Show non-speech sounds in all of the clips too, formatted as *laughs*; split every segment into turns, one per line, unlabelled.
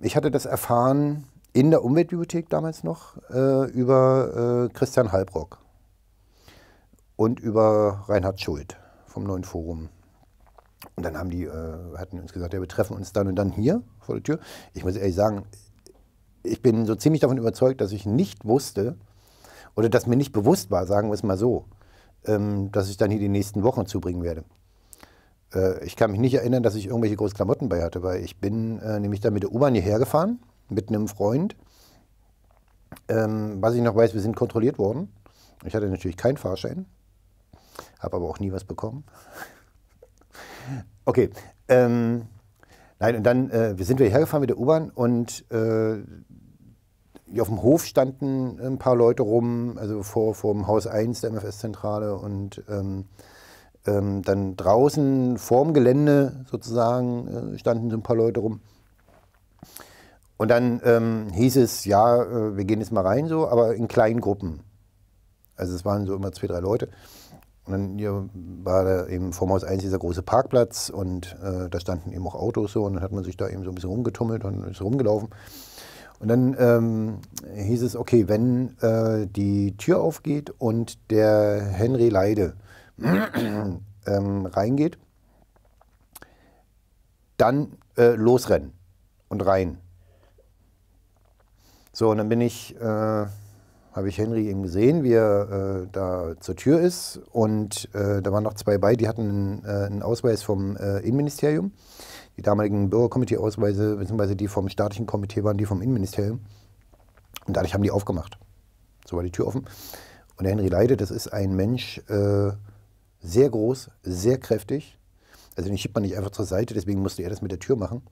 Ich hatte das erfahren in der Umweltbibliothek damals noch äh, über äh, Christian Halbrock und über Reinhard Schuld vom Neuen Forum. Und dann haben die, äh, hatten uns gesagt, ja, wir treffen uns dann und dann hier vor der Tür. Ich muss ehrlich sagen, ich bin so ziemlich davon überzeugt, dass ich nicht wusste oder dass mir nicht bewusst war, sagen wir es mal so, ähm, dass ich dann hier die nächsten Wochen zubringen werde äh, ich kann mich nicht erinnern, dass ich irgendwelche großen Klamotten bei hatte, weil ich bin äh, nämlich dann mit der U-Bahn hierher gefahren, mit einem Freund. Ähm, was ich noch weiß, wir sind kontrolliert worden. Ich hatte natürlich keinen Fahrschein, habe aber auch nie was bekommen. *laughs* okay. Ähm, nein, und dann äh, sind wir hergefahren mit der U-Bahn und äh, auf dem Hof standen ein paar Leute rum, also vor, vor dem Haus 1 der MFS-Zentrale und ähm, ähm, dann draußen vorm Gelände sozusagen äh, standen so ein paar Leute rum. Und dann ähm, hieß es, ja, äh, wir gehen jetzt mal rein so, aber in kleinen Gruppen. Also es waren so immer zwei, drei Leute. Und dann hier war da eben vorm Haus 1 dieser große Parkplatz und äh, da standen eben auch Autos so und dann hat man sich da eben so ein bisschen rumgetummelt und ist rumgelaufen. Und dann ähm, hieß es, okay, wenn äh, die Tür aufgeht und der Henry Leide *clears throat* ähm, reingeht, dann äh, losrennen und rein. So, und dann bin ich, äh, habe ich Henry eben gesehen, wie er äh, da zur Tür ist. Und äh, da waren noch zwei bei, die hatten einen äh, Ausweis vom äh, Innenministerium. Die damaligen Bürgerkomitee-Ausweise, beziehungsweise die vom staatlichen Komitee waren die vom Innenministerium. Und dadurch haben die aufgemacht. So war die Tür offen. Und der Henry Leide, das ist ein Mensch, äh, sehr groß, sehr kräftig. Also den schiebt man nicht einfach zur Seite, deswegen musste er das mit der Tür machen.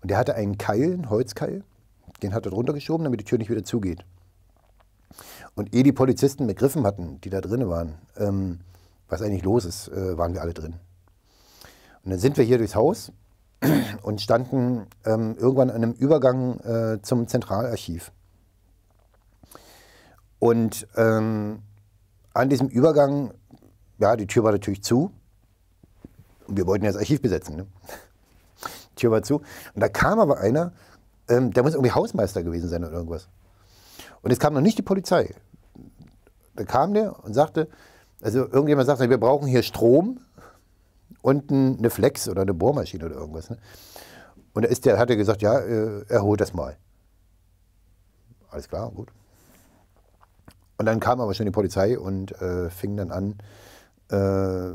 Und der hatte einen Keil, einen Holzkeil, den hat er drunter geschoben, damit die Tür nicht wieder zugeht. Und ehe die Polizisten begriffen hatten, die da drin waren, ähm, was eigentlich los ist, äh, waren wir alle drin. Und dann sind wir hier durchs Haus *clears throat* und standen ähm, irgendwann an einem Übergang äh, zum Zentralarchiv. Und ähm, an diesem Übergang ja, die Tür war natürlich zu. Und wir wollten ja das Archiv besetzen. Ne? *laughs* Die Tür war zu. Und da kam aber einer, ähm, der muss irgendwie Hausmeister gewesen sein oder irgendwas. Und es kam noch nicht die Polizei. Da kam der und sagte, also irgendjemand sagte, wir brauchen hier Strom und eine Flex oder eine Bohrmaschine oder irgendwas. Ne? Und da ist der, hat er gesagt, ja, äh, er holt das mal. Alles klar, gut. Und dann kam aber schon die Polizei und äh, fing dann an, äh,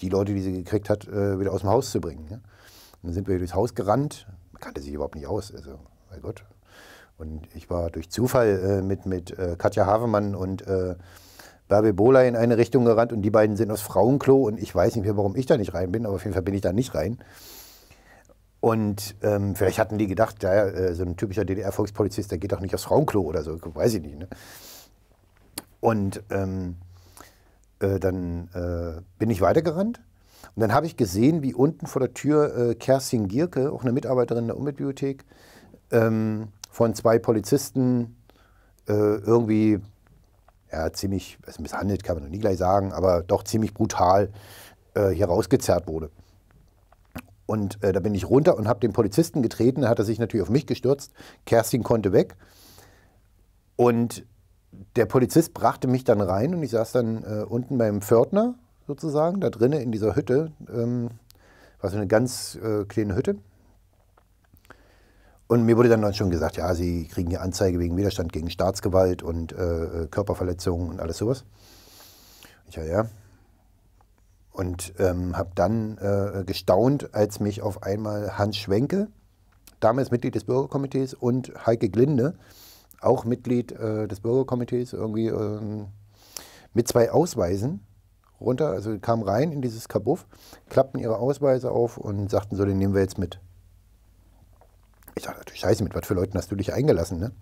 die Leute, die sie gekriegt hat, äh, wieder aus dem Haus zu bringen. Ja? dann sind wir durchs Haus gerannt. Man kannte sich überhaupt nicht aus. Also, mein Gott. Und ich war durch Zufall äh, mit, mit äh, Katja Havemann und äh, Bärbel Bola in eine Richtung gerannt und die beiden sind aus Frauenklo und ich weiß nicht mehr, warum ich da nicht rein bin, aber auf jeden Fall bin ich da nicht rein. Und ähm, vielleicht hatten die gedacht, ja, äh, so ein typischer DDR-Volkspolizist, der geht doch nicht aufs Frauenklo oder so, weiß ich nicht. Ne? Und ähm, äh, dann äh, bin ich weitergerannt. Und dann habe ich gesehen, wie unten vor der Tür äh, Kerstin Gierke, auch eine Mitarbeiterin der Umweltbibliothek, ähm, von zwei Polizisten äh, irgendwie ja, ziemlich, also misshandelt kann man noch nie gleich sagen, aber doch ziemlich brutal äh, hier rausgezerrt wurde. Und äh, da bin ich runter und habe den Polizisten getreten. Da hat er sich natürlich auf mich gestürzt. Kerstin konnte weg. Und der Polizist brachte mich dann rein und ich saß dann äh, unten beim Pförtner sozusagen, da drinnen in dieser Hütte. Ähm, war so eine ganz äh, kleine Hütte. Und mir wurde dann schon gesagt, ja, Sie kriegen die Anzeige wegen Widerstand gegen Staatsgewalt und äh, äh Körperverletzung und alles sowas. Ich ja, ja. Und ähm, habe dann äh, gestaunt, als mich auf einmal Hans Schwenke, damals Mitglied des Bürgerkomitees, und Heike Glinde, auch Mitglied äh, des Bürgerkomitees, irgendwie ähm, mit zwei Ausweisen runter, also kamen rein in dieses Kabuff, klappten ihre Ausweise auf und sagten so, den nehmen wir jetzt mit. Ich dachte natürlich, scheiße, mit was für Leuten hast du dich eingelassen, ne?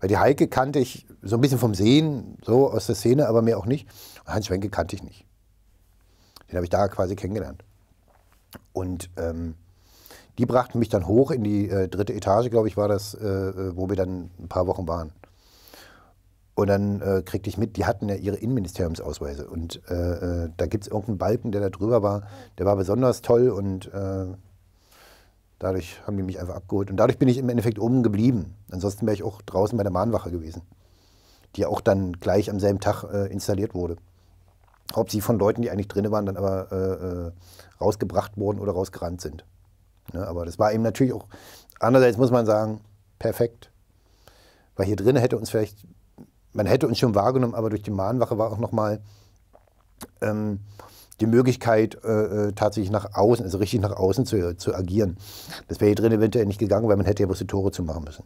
Weil die Heike kannte ich so ein bisschen vom Sehen, so aus der Szene, aber mehr auch nicht. Und Hans Schwenke kannte ich nicht. Den habe ich da quasi kennengelernt. Und ähm, die brachten mich dann hoch in die äh, dritte Etage, glaube ich, war das, äh, äh, wo wir dann ein paar Wochen waren. Und dann äh, kriegte ich mit, die hatten ja ihre Innenministeriumsausweise. Und äh, äh, da gibt es irgendeinen Balken, der da drüber war. Der war besonders toll und dadurch haben die mich einfach abgeholt. Und dadurch bin ich im Endeffekt oben geblieben. Ansonsten wäre ich auch draußen bei der Mahnwache gewesen, die ja auch dann gleich am selben Tag installiert wurde. Ob sie von Leuten, die eigentlich drin waren, dann aber rausgebracht wurden oder rausgerannt sind. Ne, aber das war eben natürlich auch, andererseits muss man sagen, perfekt. Weil hier drin hätte uns vielleicht, man hätte uns schon wahrgenommen, aber durch die Mahnwache war auch nochmal ähm, die Möglichkeit, äh, äh, tatsächlich nach außen, also richtig nach außen zu, äh, zu agieren. Das wäre hier drin eventuell nicht gegangen, weil man hätte ja bloß die Tore zu machen müssen.